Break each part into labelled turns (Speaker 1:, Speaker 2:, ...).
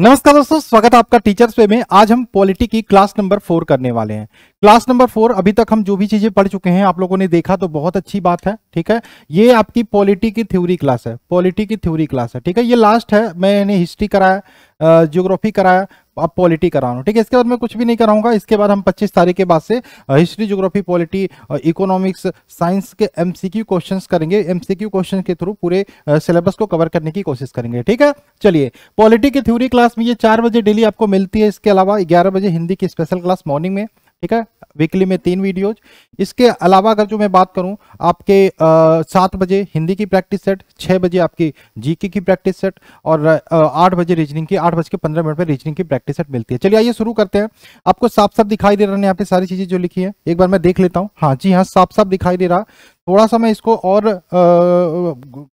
Speaker 1: नमस्कार दोस्तों स्वागत है आपका टीचर्स वे में आज हम पॉलिटी की क्लास नंबर फोर करने वाले हैं क्लास नंबर फोर अभी तक हम जो भी चीजें पढ़ चुके हैं आप लोगों ने देखा तो बहुत अच्छी बात है ठीक है ये आपकी पॉलिटी की थ्योरी क्लास है पॉलिटी की थ्योरी क्लास है ठीक है ये लास्ट है मैंने हिस्ट्री कराया जियोग्राफी कराया आप पॉलिटी करा रहा हूँ ठीक है इसके बाद मैं कुछ भी नहीं कराऊंगा इसके बाद हम 25 तारीख के बाद से history geography polity economics science के एमसीक्यू क्वेश्चंस करेंगे एमसीक्यू क्वेश्चन के थ्रू पूरे सिलेबस को कवर करने की कोशिश करेंगे ठीक है चलिए पॉलिटी की थ्योरी क्लास में ये चार बजे डेली आपको मिलती है इसके अलावा ग्यारह बजे हिंदी की स्पेशल क्लास मॉर्निंग में ठीक है वीकली में तीन वीडियोज इसके अलावा अगर जो मैं बात करूं आपके सात बजे हिंदी की प्रैक्टिस सेट छः बजे आपकी जीके की प्रैक्टिस सेट और आठ बजे रीजनिंग की आठ बज के पंद्रह मिनट में रीजनिंग की प्रैक्टिस सेट मिलती है चलिए आइए शुरू करते हैं आपको साफ साफ दिखाई दे रहा है यहाँ पे सारी चीज़ें जो लिखी है एक बार मैं देख लेता हूँ हाँ जी हाँ साफ साफ दिखाई दे रहा थोड़ा सा मैं इसको और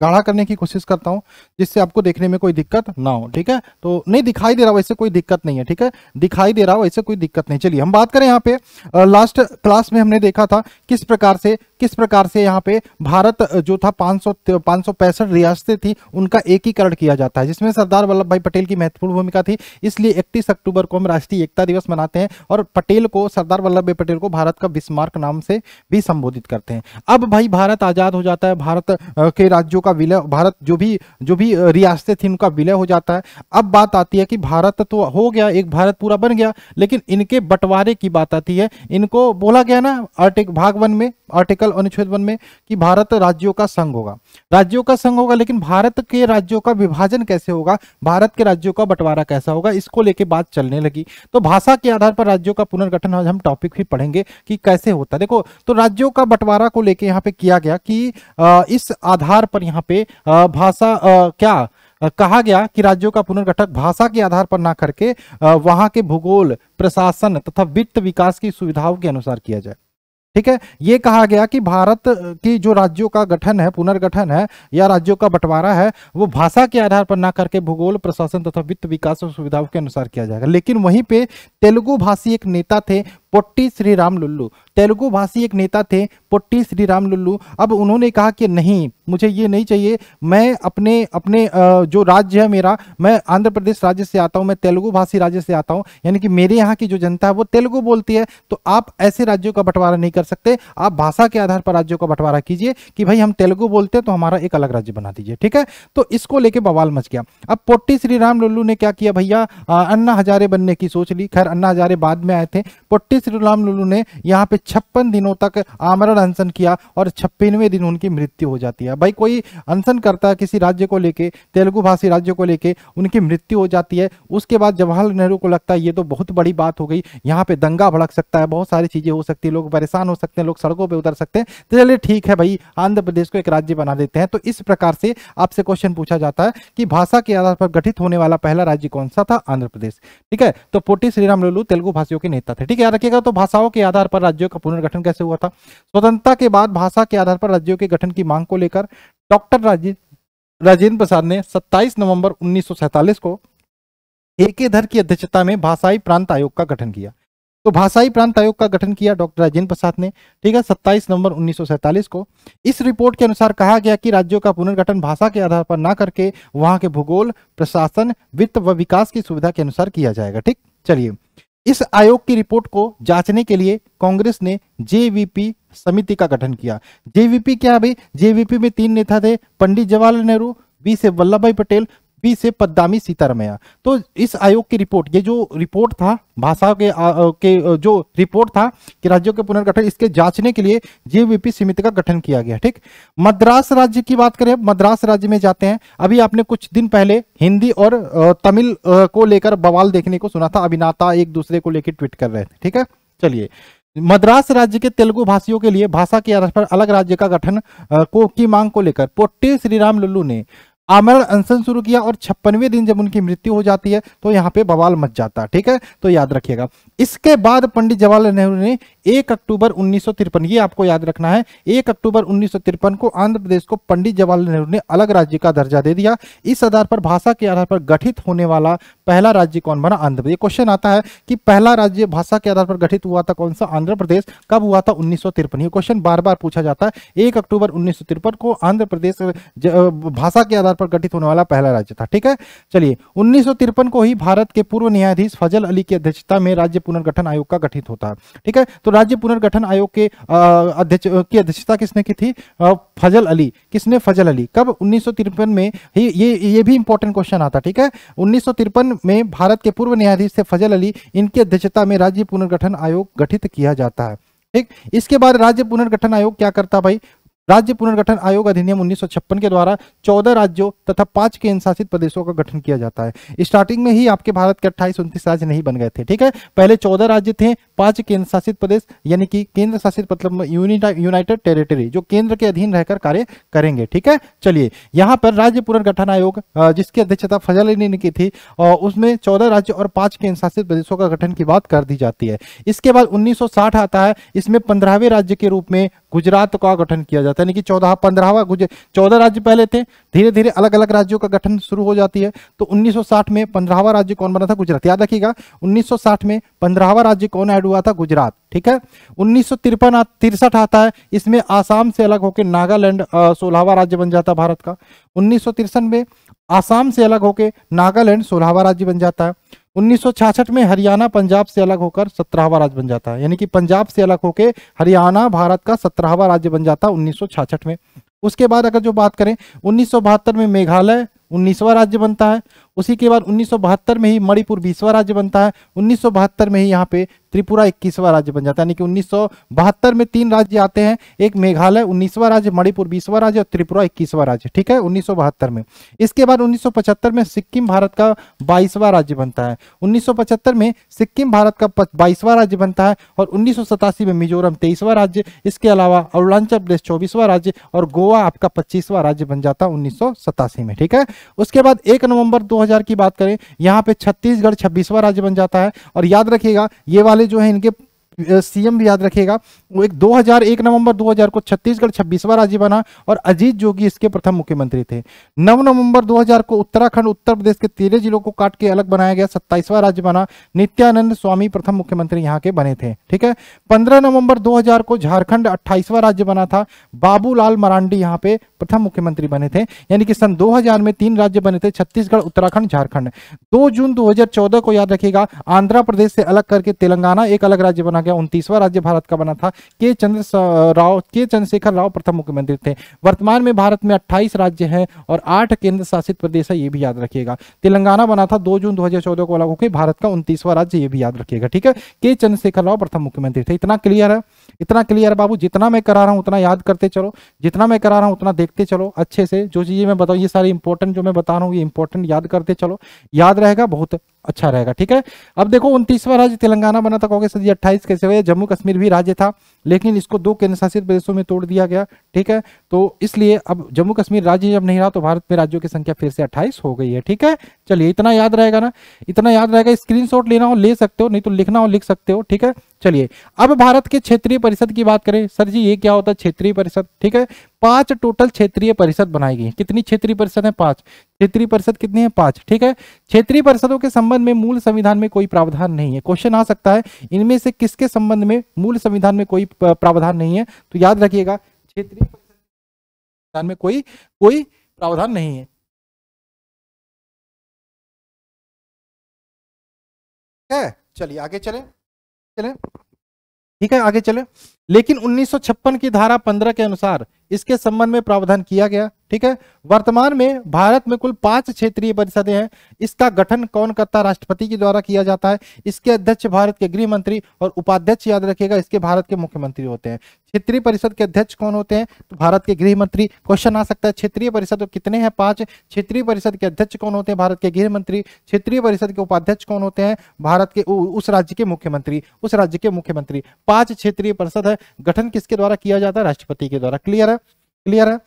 Speaker 1: गाढ़ा करने की कोशिश करता हूँ जिससे आपको देखने में कोई दिक्कत ना हो ठीक है तो नहीं दिखाई दे रहा वैसे कोई दिक्कत नहीं है ठीक है दिखाई दे रहा वैसे कोई दिक्कत नहीं चलिए हम बात करें यहाँ पे लास्ट क्लास में हमने देखा था किस प्रकार से किस प्रकार से यहाँ पे भारत जो था पाँच सौ रियासतें थी उनका एकीकरण किया जाता है जिसमें सरदार वल्लभ भाई पटेल की महत्वपूर्ण भूमिका थी इसलिए इकतीस अक्टूबर को हम राष्ट्रीय एकता दिवस मनाते हैं और पटेल को सरदार वल्लभ भाई पटेल को भारत का बिस्मार्क नाम से भी संबोधित करते हैं अब भाई भारत आज़ाद हो जाता है भारत के राज्यों का विलय भारत जो भी जो भी रियासतें थी उनका विलय हो जाता है अब बात आती है कि भारत तो हो गया एक भारत पूरा बन गया लेकिन इनके बंटवारे की बात आती है इनको बोला गया ना आर्टिक भाग वन में आर्टिकल अनुच्छेद वन में कि भारत राज्यों का संघ होगा राज्यों का संघ होगा लेकिन भारत के राज्यों का विभाजन कैसे होगा भारत के राज्यों का बंटवारा कैसा होगा इसको लेके बात चलने लगी तो भाषा के आधार पर राज्यों का पुनर्गठन आज हम टॉपिक भी पढ़ेंगे कि कैसे होता है देखो तो राज्यों का बंटवारा को लेके यहाँ पे किया गया कि इस आधार पर यहाँ पे भाषा क्या कहा गया कि राज्यों का पुनर्गठन भाषा के आधार पर ना करके वहां के भूगोल प्रशासन तथा वित्त विकास की सुविधाओं के अनुसार किया जाए ठीक है ये कहा गया कि भारत की जो राज्यों का गठन है पुनर्गठन है या राज्यों का बंटवारा है वो भाषा के आधार पर ना करके भूगोल प्रशासन तथा वित्त विकास और सुविधाओं के अनुसार किया जाएगा लेकिन वहीं पे तेलुगु भाषी एक नेता थे पोट्टी श्री राम लुल्लू तेलुगु भाषी एक नेता थे पोट्टी श्री राम लुल्लू अब उन्होंने कहा कि नहीं मुझे ये नहीं चाहिए मैं अपने अपने जो राज्य है मेरा मैं आंध्र प्रदेश राज्य से आता हूँ मैं तेलुगु भाषी राज्य से आता हूँ यानी कि मेरे यहाँ की जो जनता है वो तेलुगु बोलती है तो आप ऐसे राज्यों का बंटवारा नहीं कर सकते आप भाषा के आधार पर राज्यों का बंटवारा कीजिए कि भाई हम तेलुगु बोलते हैं तो हमारा एक अलग राज्य बना दीजिए ठीक है तो इसको लेके बवाल मच गया अब पोट्टी श्री राम लुल्लू ने क्या किया भैया अन्ना हजारे बनने की सोच ली खैर अन्ना हजारे बाद में आए थे पोट्टी श्रीराम श्री राम लुलू ने यहाँ पे छप्पन दिनों तक आमरण अनशन किया और छप्पनवे दिन उनकी मृत्यु हो जाती है भाई कोई अनशन करता है किसी राज्य को लेके तेलुगु भाषी राज्य को लेके उनकी मृत्यु हो जाती है उसके बाद जवाहरलाल नेहरू को लगता है ये तो बहुत बड़ी बात हो गई यहाँ पे दंगा भड़क सकता है बहुत सारी चीजें हो सकती है लोग परेशान हो सकते हैं लोग सड़कों पर उतर सकते हैं तो चलिए ठीक है भाई आंध्र प्रदेश को एक राज्य बना देते हैं तो इस प्रकार से आपसे क्वेश्चन पूछा जाता है कि भाषा के आधार पर गठित होने वाला पहला राज्य कौन सा था आंध्र प्रदेश ठीक है तो पोटी श्रीराम लुलू तेलुगु भाषियों के नेता थे ठीक है यार देखिएगा तो भाषाओं के आधार पर राज्यों का पुनर्गठन कैसे हुआ था स्वतंत्रता के बाद भाषा के आधार पर राज्यों के गठन की मांग को लेकर डॉक्टर राजेंद्र प्रसाद ने 27 नवंबर 1947 को ए के धर की अध्यक्षता में भाषाई प्रांत आयोग का गठन किया तो भाषाई प्रांत आयोग का गठन किया डॉक्टर राजेंद्र प्रसाद ने ठीक है 27 नवंबर 1947 को इस रिपोर्ट के अनुसार कहा गया कि राज्यों का पुनर्गठन भाषा के आधार पर ना करके वहां के भूगोल प्रशासन वित्त व विकास की सुविधा के अनुसार किया जाएगा ठीक चलिए इस आयोग की रिपोर्ट को जांचने के लिए कांग्रेस ने जेवीपी समिति का गठन किया जेवीपी क्या भाई जेवीपी में तीन नेता थे पंडित जवाहरलाल नेहरू बी से वल्लभ भाई पटेल बी से पद्दामी सीतारमैया तो इस आयोग की रिपोर्ट ये जो रिपोर्ट था भाषा के, आ, के जो रिपोर्ट था कि राज्यों के पुनर्गठन इसके जांचने के लिए जीवीपी समिति का गठन किया गया ठीक मद्रास राज्य की बात करें मद्रास राज्य में जाते हैं अभी आपने कुछ दिन पहले हिंदी और तमिल को लेकर बवाल देखने को सुना था अभिनाता एक दूसरे को लेकर ट्वीट कर रहे थे ठीक है चलिए मद्रास राज्य के तेलुगु भाषियों के लिए भाषा के आधार पर अलग राज्य का गठन को की मांग को लेकर पोट्टी श्रीराम लुल्लू ने आमरण अनशन शुरू किया और छप्पनवे दिन जब उनकी मृत्यु हो जाती है तो यहाँ पे बवाल मच जाता है ठीक है तो याद रखिएगा इसके बाद पंडित जवाहरलाल नेहरू ने एक अक्टूबर उन्नीस ये आपको याद रखना है एक अक्टूबर उन्नीस को आंध्र प्रदेश को पंडित जवाहरलाल नेहरू ने अलग राज्य का दर्जा दे दिया इस आधार पर भाषा के आधार पर गठित होने वाला पहला राज्य कौन बना आंध्र प्रदेश क्वेश्चन आता है कि पहला राज्य भाषा के आधार पर गठित हुआ था कौन सा आंध्र प्रदेश कब हुआ था उन्नीस ये क्वेश्चन बार बार पूछा जाता है एक अक्टूबर उन्नीस को आंध्र प्रदेश भाषा के आधार पर गठित होने वाला पहला राज्य था ठीक है चलिए उन्नीस को ही भारत के पूर्व न्यायाधीश फजल अली की अध्यक्षता में राज्य पुनर्गठन आयोग का गठित होता है ठीक है तो राज्य पुनर्गठन आयोग के अध्यक्ष की अध्यक्षता किसने की थी फजल अली किसने फजल अली कब उन्नीस में ये ये ये भी इंपॉर्टेंट क्वेश्चन आता ठीक है उन्नीस में भारत के पूर्व न्यायाधीश थे फजल अली इनकी अध्यक्षता में राज्य पुनर्गठन आयोग गठित किया जाता है ठीक इसके बाद राज्य पुनर्गठन आयोग क्या करता भाई राज्य पुनर्गठन आयोग अधिनियम उन्नीस के द्वारा 14 राज्यों तथा पांच केंद्र शासित प्रदेशों का गठन किया जाता है स्टार्टिंग में ही आपके भारत के अट्ठाईस उन्तीस राज्य नहीं बन गए थे ठीक है पहले 14 राज्य थे पांच केंद्र शासित प्रदेश यानी कि केंद्र शासित मतलब यूनाइटेड टेरिटरी जो केंद्र के अधीन रहकर कार्य करेंगे ठीक है चलिए यहाँ पर राज्य पुनर्गठन आयोग जिसकी अध्यक्षता फजल ने की थी उसमें चौदह राज्य और पांच केंद्र शासित प्रदेशों का गठन की बात कर दी जाती है इसके बाद उन्नीस आता है इसमें पंद्रहवें राज्य के रूप में गुजरात का गठन किया जाता है यानी कि चौदह पंद्रहवा चौदह राज्य पहले थे धीरे धीरे अलग अलग राज्यों का गठन शुरू हो जाती है तो 1960 में पंद्रहवा राज्य कौन बना था गुजरात याद रखिएगा 1960 में पंद्रहवा राज्य कौन ऐड हुआ था गुजरात ठीक है उन्नीस सौ तिरसठ आता है इसमें आसाम से अलग होकर नागालैंड सोलहवा राज्य बन जाता है भारत का उन्नीस में आसाम से अलग होकर नागालैंड सोलहवा राज्य बन जाता है 1966 में हरियाणा पंजाब से अलग होकर सत्रहवा राज्य बन जाता है यानी कि पंजाब से अलग होकर हरियाणा भारत का सत्रहवा राज्य बन जाता है 1966 में उसके बाद अगर जो बात करें उन्नीस में मेघालय उन्नीसवा राज्य बनता है उसी के बाद उन्नीस में ही मणिपुर बीसवा राज्य बनता है उन्नीस में ही यहाँ पे त्रिपुरा इक्कीसवा राज्य बन जाता है यानी कि उन्नीस में तीन राज्य आते हैं एक मेघालय उन्नीसवा राज्य मणिपुर बीसवा राज्य और त्रिपुरा इक्कीसवा राज्य ठीक है उन्नीस में इसके बाद उन्नीस में सिक्किम भारत का बाईसवा राज्य बनता है उन्नीस में सिक्किम भारत का बाईसवा राज्य बनता है और उन्नीस में मिजोरम तेईसवा राज्य इसके अलावा अरुणाचल प्रदेश चौबीसवा राज्य और गोवा आपका पच्चीसवा राज्य बन जाता है उन्नीस में ठीक है उसके बाद एक नवंबर दो 2000 की बात करें यहाँ पे छत्तीसगढ़ छब्बीसवां राज्य बन जाता है और याद रखिएगा ये वाले जो है इनके सीएम भी याद रखेगा वो एक 2001 नवंबर 2000 को छत्तीसगढ़ छब्बीसवा राज्य बना और अजीत जोगी इसके प्रथम मुख्यमंत्री थे 9 नवंबर 2000 को उत्तराखंड उत्तर प्रदेश के तेरह जिलों को काट के अलग बनाया गया सत्ताईसवा राज्य बना नित्यानंद स्वामी प्रथम मुख्यमंत्री यहाँ के बने थे ठीक है पंद्रह नवंबर दो को झारखंड अट्ठाईसवा राज्य बना था बाबूलाल मरांडी यहाँ पे प्रथम मुख्यमंत्री बने थे यानी कि सन दो में तीन राज्य बने थे छत्तीसगढ़ उत्तराखंड झारखंड दो जून दो को याद रखेगा आंध्र प्रदेश से अलग करके तेलंगाना एक अलग राज्य बना गया उनतीसवां राज्य भारत का बना था के चंद्र राव के चंद्रशेखर राव प्रथम मुख्यमंत्री थे वर्तमान में भारत में अट्ठाईस राज्य हैं और आठ केंद्र शासित प्रदेश है ये भी याद रखिएगा तेलंगाना बना था दो जून दो को अलग होकर भारत का उनतीसवां राज्य ये भी याद रखिएगा ठीक है के चंद्रशेखर राव प्रथम मुख्यमंत्री थे इतना क्लियर है इतना क्लियर बाबू जितना मैं करा रहा हूँ उतना याद करते चलो जितना मैं करा रहा हूँ उतना देखते चलो अच्छे से जो चीज़ें मैं बताऊँ ये सारी इंपॉर्टेंट जो मैं बता रहा हूँ ये इंपॉर्टेंट याद करते चलो याद रहेगा बहुत अच्छा रहेगा ठीक है अब देखो उनतीसवा राज्य तेलंगाना बना था कांग्रेस सदी अट्ठाईस कैसे हुए जम्मू कश्मीर भी राज्य था लेकिन इसको दो केंद्रशासित प्रदेशों में तोड़ दिया गया ठीक है तो इसलिए अब जम्मू कश्मीर राज्य जब नहीं रहा तो भारत में राज्यों की संख्या फिर से अट्ठाईस हो गई है ठीक है चलिए इतना याद रहेगा ना इतना याद रहेगा स्क्रीनशॉट लेना हो ले सकते हो नहीं तो लिखना हो लिख सकते हो ठीक है चलिए अब भारत के क्षेत्रीय परिषद की बात करें सर जी ये क्या होता है क्षेत्रीय परिषद ठीक है पांच टोटल क्षेत्रीय परिषद बनाई गई कितनी क्षेत्रीय परिषद है पांच क्षेत्रीय परिषद कितनी है पांच ठीक है क्षेत्रीय परिषदों के संबंध में मूल संविधान में कोई प्रावधान नहीं है क्वेश्चन आ सकता है इनमें से किसके संबंध में मूल संविधान में कोई प्रावधान नहीं है तो याद रखिएगा क्षेत्रीय परिषद में कोई कोई प्रावधान नहीं है है चलिए आगे चले चले ठीक है आगे चले लेकिन 1956 की धारा 15 के अनुसार इसके संबंध में प्रावधान किया गया ठीक है वर्तमान में भारत में कुल पांच क्षेत्रीय परिषदें हैं इसका गठन कौन करता राष्ट्रपति के द्वारा किया जाता है इसके अध्यक्ष भारत के गृह मंत्री और उपाध्यक्ष याद रखिएगा इसके भारत के मुख्यमंत्री होते हैं क्षेत्रीय परिषद के अध्यक्ष कौन होते हैं तो भारत के गृह मंत्री क्वेश्चन आ सकता है क्षेत्रीय परिषद कितने हैं पांच क्षेत्रीय परिषद के अध्यक्ष कौन होते हैं भारत के गृह मंत्री क्षेत्रीय परिषद के उपाध्यक्ष कौन होते हैं भारत के उस राज्य के मुख्यमंत्री उस राज्य के मुख्यमंत्री पांच क्षेत्रीय परिषद है गठन किसके द्वारा किया जाता है राष्ट्रपति के द्वारा क्लियर है क्लियर है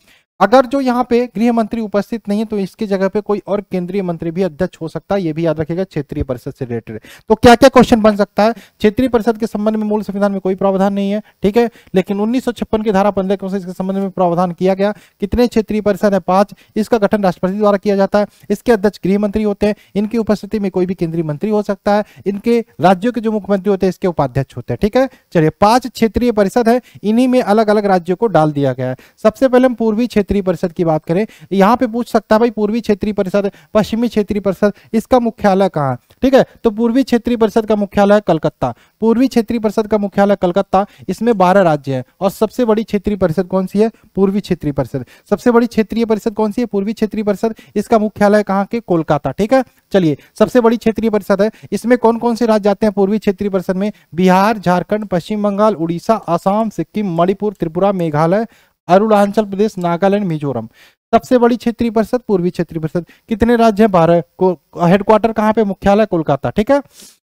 Speaker 1: अगर जो यहाँ पे गृह मंत्री उपस्थित नहीं है तो इसके जगह पे कोई और केंद्रीय मंत्री भी अध्यक्ष हो सकता है ये भी याद रखेगा क्षेत्रीय परिषद से रिलेटेड तो क्या क्या क्वेश्चन बन सकता है क्षेत्रीय परिषद के संबंध में मूल संविधान में कोई प्रावधान नहीं है ठीक है लेकिन उन्नीस की धारा पंद्रह के इसके संबंध में प्रावधान किया गया कितने क्षेत्रीय परिषद है पांच इसका गठन राष्ट्रपति द्वारा किया जाता है इसके अध्यक्ष गृह मंत्री होते हैं इनकी उपस्थिति में कोई भी केंद्रीय मंत्री हो सकता है इनके राज्यों के जो मुख्यमंत्री होते हैं इसके उपाध्यक्ष होते हैं ठीक है चलिए पांच क्षेत्रीय परिषद है इन्हीं में अलग अलग राज्यों को डाल दिया गया है सबसे पहले हम पूर्वी क्षेत्र क्षेत्रीय परिषद की बात करें यहाँ पे पूछ सकता है भाई पूर्वी क्षेत्रीय परिषद पश्चिमी क्षेत्रीय परिषद इसका मुख्यालय कहाँ ठीक है तो पूर्वी क्षेत्रीय परिषद का मुख्यालय है कलकत्ता पूर्वी क्षेत्रीय परिषद का मुख्यालय कलकत्ता इसमें बारह राज्य है और सबसे बड़ी क्षेत्रीय परिषद कौन सी है पूर्वी क्षेत्रीय परिषद सबसे बड़ी क्षेत्रीय परिषद कौन सी है पूर्वी क्षेत्रीय परिषद इसका मुख्यालय कहाँ के कोलकाता ठीक है चलिए सबसे बड़ी क्षेत्रीय परिषद है इसमें कौन कौन से राज्य आते हैं पूर्वी क्षेत्रीय परिषद में बिहार झारखंड पश्चिम बंगाल उड़ीसा आसाम सिक्किम मणिपुर त्रिपुरा मेघालय अरुणाचल प्रदेश नागालैंड मिजोरम सबसे बड़ी क्षेत्रीय परिषद पूर्वी क्षेत्रीय परिषद कितने राज्य है बारह को हेडक्वार्टर कहाँ पे मुख्यालय कोलकाता ठीक है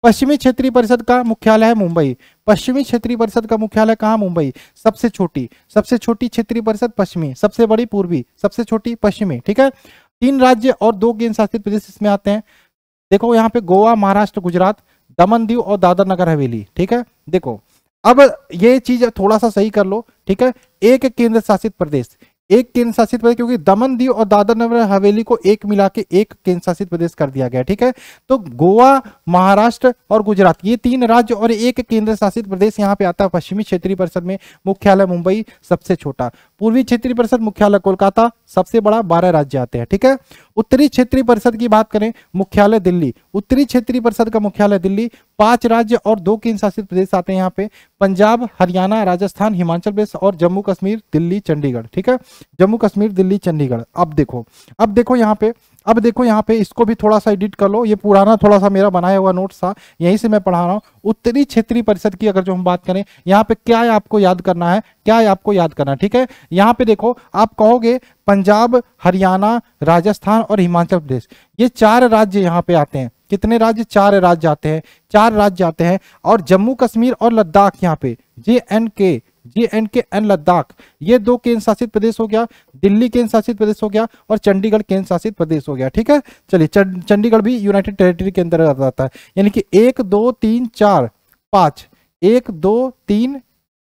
Speaker 1: पश्चिमी क्षेत्रीय परिषद का मुख्यालय है मुंबई पश्चिमी क्षेत्रीय परिषद का मुख्यालय कहाँ मुंबई सबसे छोटी सबसे छोटी क्षेत्रीय परिषद पश्चिमी सबसे बड़ी पूर्वी सबसे छोटी पश्चिमी ठीक है तीन राज्य और दो केंद्र शासित प्रदेश इसमें आते हैं देखो यहाँ पे गोवा महाराष्ट्र गुजरात दमन दीव और दादर नगर हवेली ठीक है देखो अब ये चीज थोड़ा सा सही कर लो ठीक है एक केंद्र शासित प्रदेश एक केंद्र शासित प्रदेश क्योंकि दमन दीव और दादर नगर हवेली को एक मिला के एक केंद्र शासित प्रदेश कर दिया गया ठीक है तो गोवा महाराष्ट्र और गुजरात ये तीन राज्य और एक केंद्र शासित प्रदेश यहाँ पे आता है पश्चिमी क्षेत्रीय परिषद में मुख्यालय मुंबई सबसे छोटा पूर्वी क्षेत्रीय परिषद मुख्यालय कोलकाता सबसे बड़ा बारह राज्य आते हैं ठीक है उत्तरी क्षेत्रीय परिषद की बात करें मुख्यालय दिल्ली उत्तरी क्षेत्रीय परिषद का मुख्यालय दिल्ली पांच राज्य और दो केंद्र शासित प्रदेश आते हैं यहाँ पे पंजाब हरियाणा राजस्थान हिमाचल प्रदेश और जम्मू कश्मीर दिल्ली चंडीगढ़ ठीक है जम्मू कश्मीर दिल्ली चंडीगढ़ अब देखो अब देखो यहाँ पे अब देखो यहाँ पे इसको भी थोड़ा सा एडिट कर लो ये पुराना थोड़ा सा मेरा बनाया हुआ नोट्स था यहीं से मैं पढ़ा रहा हूँ उत्तरी क्षेत्रीय परिषद की अगर जो हम बात करें यहाँ पे क्या है आपको याद करना है क्या है आपको याद करना ठीक है यहाँ पे देखो आप कहोगे पंजाब हरियाणा राजस्थान और हिमाचल प्रदेश ये चार राज्य यहाँ पे आते हैं कितने राज्य चार राज्य आते हैं चार राज्य आते हैं और जम्मू कश्मीर और लद्दाख यहाँ पे J and K G and K and Ladakh ये दो केंद्र शासित प्रदेश हो गया दिल्ली केंद्र शासित प्रदेश हो गया और चंडीगढ़ केंद्र शासित प्रदेश हो गया ठीक है चलिए चंडीगढ़ भी यूनाइटेड टेरिटरी के अंदर आता है यानी कि एक दो तीन चार पांच एक दो तीन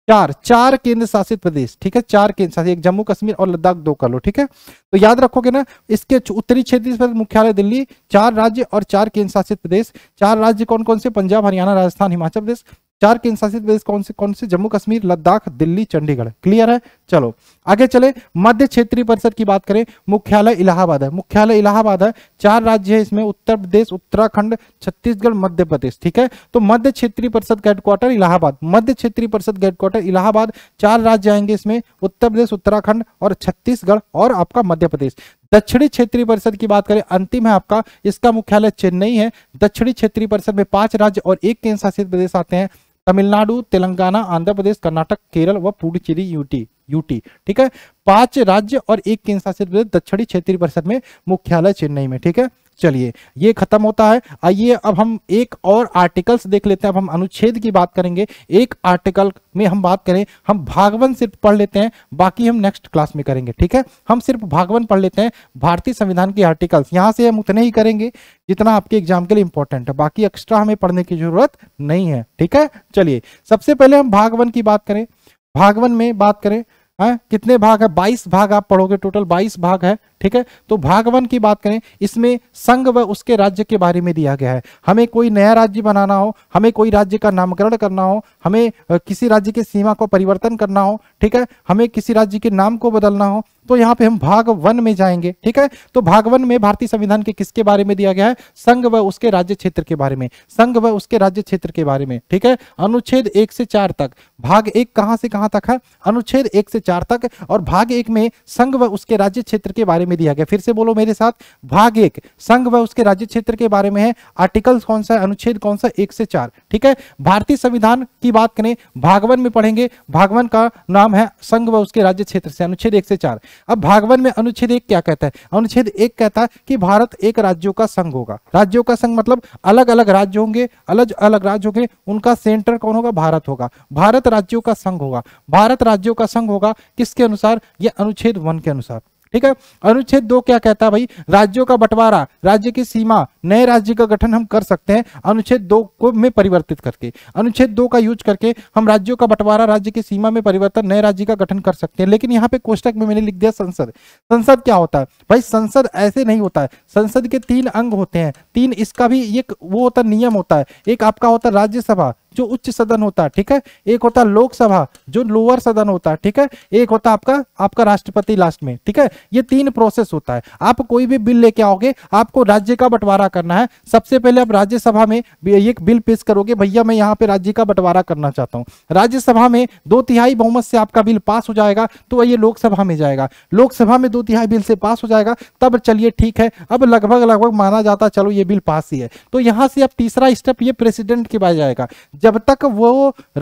Speaker 1: चार चार केंद्र शासित प्रदेश ठीक है चार केंद्र शासित एक जम्मू कश्मीर और लद्दाख दो कर लो ठीक है तो याद रखोगे ना इसके उत्तरी क्षेत्रीय मुख्यालय दिल्ली चार राज्य और चार केंद्र शासित प्रदेश चार राज्य कौन कौन से पंजाब हरियाणा राजस्थान हिमाचल प्रदेश चार केंद्र शासित प्रदेश कौन से कौन से जम्मू कश्मीर लद्दाख दिल्ली चंडीगढ़ क्लियर है चलो आगे चले मध्य क्षेत्रीय परिषद की बात करें मुख्यालय इलाहाबाद है मुख्यालय इलाहाबाद है चार राज्य है इसमें उत्तर प्रदेश उत्तराखंड छत्तीसगढ़ मध्य प्रदेश ठीक है तो मध्य क्षेत्रीय परिषद का हेडक्वार्टर इलाहाबाद मध्य क्षेत्रीय परिषद का हेडक्वार्टर इलाहाबाद चार राज्य आएंगे इसमें उत्तर प्रदेश उत्तराखंड और छत्तीसगढ़ और आपका मध्य प्रदेश दक्षिणी क्षेत्रीय परिषद की बात करें अंतिम है आपका इसका मुख्यालय चेन्नई है दक्षिणी क्षेत्रीय परिषद में पांच राज्य और एक केंद्र शासित प्रदेश आते हैं तमिलनाडु तेलंगाना आंध्र प्रदेश कर्नाटक केरल व पुडुचेरी यूटी यूटी ठीक है पांच राज्य और एक केंद्र शासित प्रदेश दक्षिणी क्षेत्रीय परिषद में मुख्यालय चेन्नई में ठीक है चलिए ये खत्म होता है आइए अब हम एक और आर्टिकल्स देख लेते हैं अब हम अनुच्छेद की बात करेंगे एक आर्टिकल में हम बात करें हम भागवन सिर्फ पढ़ लेते हैं बाकी हम नेक्स्ट क्लास में करेंगे ठीक है हम सिर्फ भागवन पढ़ लेते हैं भारतीय संविधान की आर्टिकल्स यहाँ से हम उतने ही करेंगे जितना आपके एग्जाम के लिए इंपॉर्टेंट है बाकी एक्स्ट्रा हमें पढ़ने की जरूरत नहीं है ठीक है चलिए सबसे पहले हम भागवन की बात करें भागवन में बात करें है हाँ, कितने भाग है 22 भाग आप पढ़ोगे टोटल 22 भाग है ठीक है तो भागवन की बात करें इसमें संघ व उसके राज्य के बारे में दिया गया है हमें कोई नया राज्य बनाना हो हमें कोई राज्य का नामकरण करना हो हमें किसी राज्य की सीमा को परिवर्तन करना हो ठीक है हमें किसी राज्य के नाम को बदलना हो तो यहाँ पे हम भाग वन में जाएंगे ठीक है तो भाग वन में भारतीय संविधान के किसके बारे में दिया गया है संघ व उसके राज्य क्षेत्र के बारे में संघ व उसके राज्य क्षेत्र के बारे में ठीक है अनुच्छेद एक से चार तक भाग एक कहां से कहां तक है अनुच्छेद एक से चार तक और भाग एक में संघ व उसके राज्य क्षेत्र के बारे में में दिया गया फिर से बोलो मेरे साथ भाग एक संघ व उसके राज्य क्षेत्र के बारे में है आर्टिकल कौन सा अनुच्छेद कौन सा एक से चार ठीक है भारतीय संविधान की बात करें भागवन में पढ़ेंगे भागवन का नाम है संघ व उसके राज्य क्षेत्र से अनुच्छेद एक से चार अब भागवन में अनुच्छेद एक क्या कहता है अनुच्छेद एक कहता है कि भारत एक राज्यों का संघ होगा राज्यों का संघ मतलब अलग अलग राज्य होंगे अलग अलग राज्य होंगे उनका सेंटर कौन होगा भारत होगा भारत राज्यों का संघ होगा भारत राज्यों का संघ होगा किसके अनुसार यह अनुच्छेद वन के अनुसार ठीक है अनुच्छेद दो क्या कहता है भाई राज्यों का बंटवारा राज्य की सीमा नए राज्य का गठन हम कर सकते हैं अनुच्छेद दो को में परिवर्तित करके अनुच्छेद दो का यूज करके हम राज्यों का बंटवारा राज्य की सीमा में परिवर्तन नए राज्य का गठन कर सकते हैं लेकिन यहाँ पे कोष्टक में मैंने लिख दिया संसद संसद क्या होता है भाई संसद ऐसे नहीं होता है संसद के तीन अंग होते हैं तीन इसका भी एक वो होता नियम होता है एक आपका होता है राज्यसभा जो उच्च सदन होता है ठीक है एक होता है लोकसभा जो लोअर सदन होता है ठीक है एक होता है आपका आपका राष्ट्रपति लास्ट में ठीक है ये तीन प्रोसेस होता है आप कोई भी बिल लेके आओगे आपको राज्य का बंटवारा करना है सबसे पहले आप राज्यसभा में एक बिल पेश करोगे भैया मैं यहाँ पे राज्य का बंटवारा करना चाहता हूँ राज्यसभा में दो तिहाई बहुमत से आपका बिल पास हो जाएगा तो ये लोकसभा में जाएगा लोकसभा में दो तिहाई बिल से पास हो जाएगा तब चलिए ठीक है अब लगभग लगभग माना जाता चलो ये बिल पास ही है तो यहाँ से अब तीसरा स्टेप ये प्रेसिडेंट के बाद जाएगा जब तक वो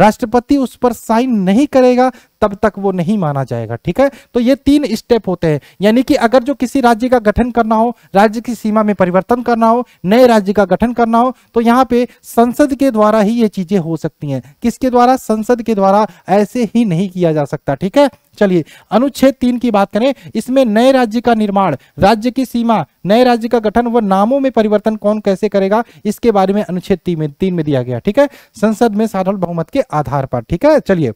Speaker 1: राष्ट्रपति उस पर साइन नहीं करेगा तब तक वो नहीं माना जाएगा ठीक है तो ये तीन स्टेप होते हैं यानी कि अगर जो किसी राज्य का गठन करना हो राज्य की सीमा में परिवर्तन करना हो नए राज्य का गठन करना हो तो यहाँ पे संसद के द्वारा ही ये चीजें हो सकती हैं किसके द्वारा संसद के द्वारा ऐसे ही नहीं किया जा सकता ठीक है चलिए अनुच्छेद तीन की बात करें इसमें नए राज्य का निर्माण राज्य की सीमा नए राज्य का गठन व नामों में परिवर्तन कौन कैसे करेगा इसके बारे में अनुच्छेद तीन में तीन में दिया गया ठीक है संसद में साधारण बहुमत के आधार पर ठीक है चलिए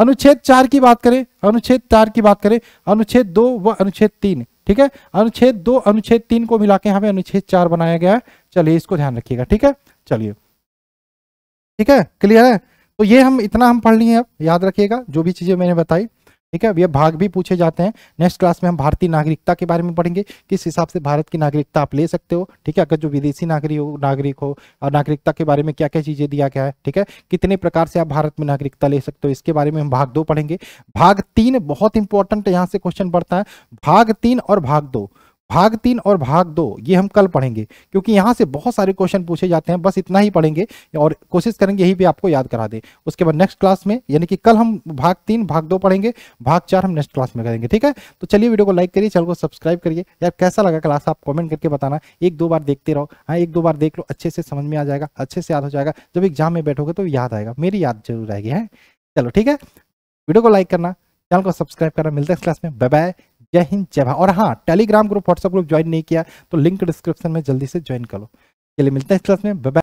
Speaker 1: अनुच्छेद चार की बात करें अनुच्छेद चार की बात करें अनुच्छेद दो व अनुच्छेद तीन ठीक है अनुच्छेद दो अनुच्छेद तीन को मिला के हमें अनुच्छेद चार बनाया गया है चलिए इसको ध्यान रखिएगा ठीक है चलिए ठीक है क्लियर है तो ये हम इतना हम पढ़ लिए अब याद रखिएगा जो भी चीजें मैंने बताई ठीक है यह भाग भी पूछे जाते हैं नेक्स्ट क्लास में हम भारतीय नागरिकता के बारे में पढ़ेंगे किस हिसाब से भारत की नागरिकता आप ले सकते हो ठीक है अगर जो विदेशी नागरिक हो नागरिक हो और नागरिकता के बारे में क्या क्या चीजें दिया गया है ठीक है कितने प्रकार से आप भारत में नागरिकता ले सकते हो इसके बारे में हम भाग दो पढ़ेंगे भाग तीन बहुत इंपॉर्टेंट यहाँ से क्वेश्चन पड़ता है भाग तीन और भाग दो भाग तीन और भाग दो ये हम कल पढ़ेंगे क्योंकि यहाँ से बहुत सारे क्वेश्चन पूछे जाते हैं बस इतना ही पढ़ेंगे और कोशिश करेंगे यही भी आपको याद करा दें उसके बाद नेक्स्ट क्लास में यानी कि कल हम भाग तीन भाग दो पढ़ेंगे भाग चार हम नेक्स्ट क्लास में करेंगे ठीक है तो चलिए वीडियो को लाइक करिए चैनल को सब्सक्राइब करिए यार कैसा लगा क्लास आप कॉमेंट करके बताना एक दो बार देखते रहो हाँ एक दो बार देख लो अच्छे से समझ में आ जाएगा अच्छे से याद हो जाएगा जब एग्जाम में बैठोगे तो याद आएगा मेरी याद जरूर आएगी है चलो ठीक है वीडियो को लाइक करना चैनल को सब्सक्राइब करना मिलते है क्लास में बाय बाय जय हिंद जय भारत और हाँ Telegram group WhatsApp group join नहीं किया तो लिंक डिस्क्रिप्शन में जल्दी से ज्वाइन करो चलिए मिलते हैं इस क्लास में बाय